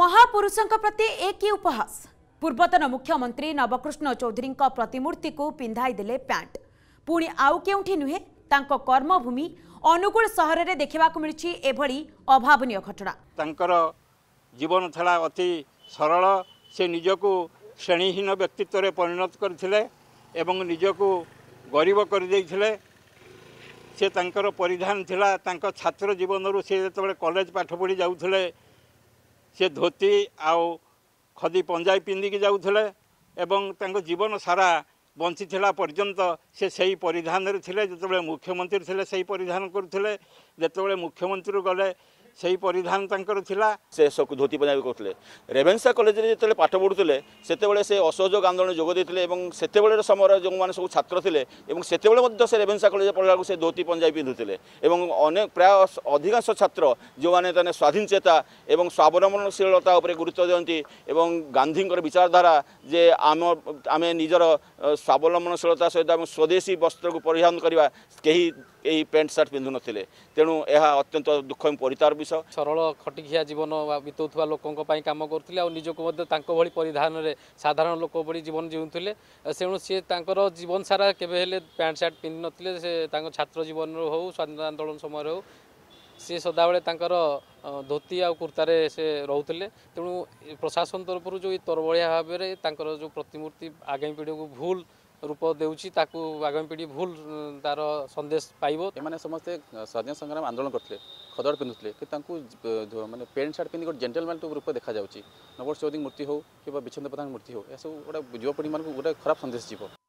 ମହାପୁରୁଷଙ୍କ ପ୍ରତି ଏ କି ଉପହାସ ପୂର୍ବତନ ମୁଖ୍ୟମନ୍ତ୍ରୀ ନବକୃଷ୍ଣ ଚୌଧୁରୀଙ୍କ ପ୍ରତିମୂର୍ତ୍ତିକୁ ପିନ୍ଧାଇଦେଲେ ପ୍ୟାଣ୍ଟ ପୁଣି ଆଉ କେଉଁଠି ନୁହେଁ ତାଙ୍କ କର୍ମଭୂମି ଅନୁଗୁଳ ସହରରେ ଦେଖିବାକୁ ମିଳିଛି ଏଭଳି ଅଭାବନୀୟ ଘଟଣା ତାଙ୍କର ଜୀବନ ଥିଲା ଅତି ସରଳ ସେ ନିଜକୁ ଶ୍ରେଣୀହୀନ ବ୍ୟକ୍ତିତ୍ୱରେ ପରିଣତ କରିଥିଲେ ଏବଂ ନିଜକୁ ଗରିବ କରିଦେଇଥିଲେ ସେ ତାଙ୍କର ପରିଧାନ ଥିଲା ତାଙ୍କ ଛାତ୍ର ଜୀବନରୁ ସେ ଯେତେବେଳେ କଲେଜ ପାଠ ପଢ଼ି ଯାଉଥିଲେ ସେ ଧୋତି ଆଉ ଖଦି ପଞ୍ଜାଇ ପିନ୍ଧିକି ଯାଉଥିଲେ ଏବଂ ତାଙ୍କ ଜୀବନ ସାରା ବଞ୍ଚିଥିଲା ପର୍ଯ୍ୟନ୍ତ ସେ ସେହି ପରିଧାନରେ ଥିଲେ ଯେତେବେଳେ ମୁଖ୍ୟମନ୍ତ୍ରୀ ଥିଲେ ସେହି ପରିଧାନ କରୁଥିଲେ ଯେତେବେଳେ ମୁଖ୍ୟମନ୍ତ୍ରୀରୁ ଗଲେ সেই পরিধান তাঁর লা সে সবু ধোতি পঞ্জাবি করলে রেভেনসা কলেজে যেতবে পাঠ পড়ুলে সেতবে সে অসহযোগ আন্দোলনে যোগ দিয়ে এবং সেতবে সময় যে সব ছাত্র লে এবং সেতবে সে রেভেনসা কলেজে পড়া সে ধোতি পঞ্জাবি পিঁধুলে এবং অনেক প্রায় অধিকাংশ ছাত্র যে স্বাধীন চেতা এবং স্বাবলম্বনশীলতা উপরে গুরুত্ব দিকে এবং গান্ধীঙ্কর বিচারধারা যে আমি নিজের স্বাবলম্বনশীলতা সহ এবং স্বদেশী বস্ত্রক পরিধান করা কেহি এই ପ୍ୟାଣ୍ଟ ସାର୍ଟ ପିନ୍ଧୁନଥିଲେ ତେଣୁ ଏହା ଅତ୍ୟନ୍ତ ଦୁଃଖ ପରିତାର ବିଷୟ ସରଳ ଖଟିଖିଆ ଜୀବନ ବିତାଉଥିବା ଲୋକଙ୍କ ପାଇଁ କାମ କରୁଥିଲେ ଆଉ ନିଜକୁ ମଧ୍ୟ ତାଙ୍କ ଭଳି ପରିଧାନରେ ସାଧାରଣ ଲୋକ ଭଳି ଜୀବନ ଜିଉଁଥିଲେ ତେଣୁ ସିଏ ତାଙ୍କର ଜୀବନ ସାରା କେବେ ହେଲେ ପ୍ୟାଣ୍ଟ ସାର୍ଟ ପିନ୍ଧିନଥିଲେ ସେ ତାଙ୍କ ଛାତ୍ର ଜୀବନରୁ ହେଉ ସ୍ୱାଧୀନତା ଆନ୍ଦୋଳନ ସମୟରେ ହେଉ ସିଏ ସଦାବେଳେ ତାଙ୍କର ଧୋତି ଆଉ କୁର୍ତ୍ତାରେ ସେ ରହୁଥିଲେ ତେଣୁ ପ୍ରଶାସନ ତରଫରୁ ଯେଉଁ ତରବଳିଆ ଭାବରେ ତାଙ୍କର ଯେଉଁ ପ୍ରତିମୂର୍ତ୍ତି ଆଗାମୀ ପିଢ଼ିକୁ ଭୁଲ রূপ দেউছি তাকে আগামী পিঢ়ি ভুল তার সন্দেশ পাইব এমানে সমস্তে স্বাধীনতা সংগ্রাম আন্দোলন করলে খদড় পিঁধুলে কি তাঁকু মানে প্যান্ট সার্ট পিঁধি গোটে জেন্টেলম্যান রূপ দেখা যাচ্ছে নবর চৌধুরী মূর্তি হোক কিংবা বিচ্ছন্দ প্রধান মূর্তি হোক এসব গোটা যুবপিঢ়ি মানুষ গোটে খারাপ সন্দেশ যাব